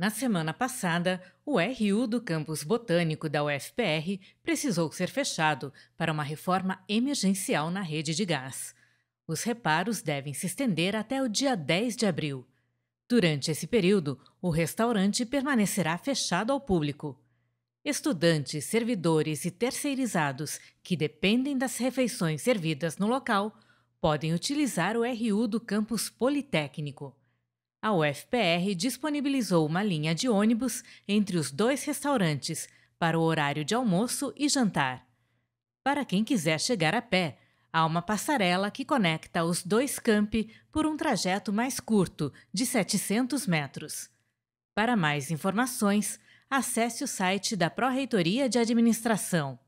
Na semana passada, o RU do campus botânico da UFPR precisou ser fechado para uma reforma emergencial na rede de gás. Os reparos devem se estender até o dia 10 de abril. Durante esse período, o restaurante permanecerá fechado ao público. Estudantes, servidores e terceirizados que dependem das refeições servidas no local podem utilizar o RU do campus Politécnico a UFPR disponibilizou uma linha de ônibus entre os dois restaurantes para o horário de almoço e jantar. Para quem quiser chegar a pé, há uma passarela que conecta os dois campi por um trajeto mais curto, de 700 metros. Para mais informações, acesse o site da Pró-Reitoria de Administração.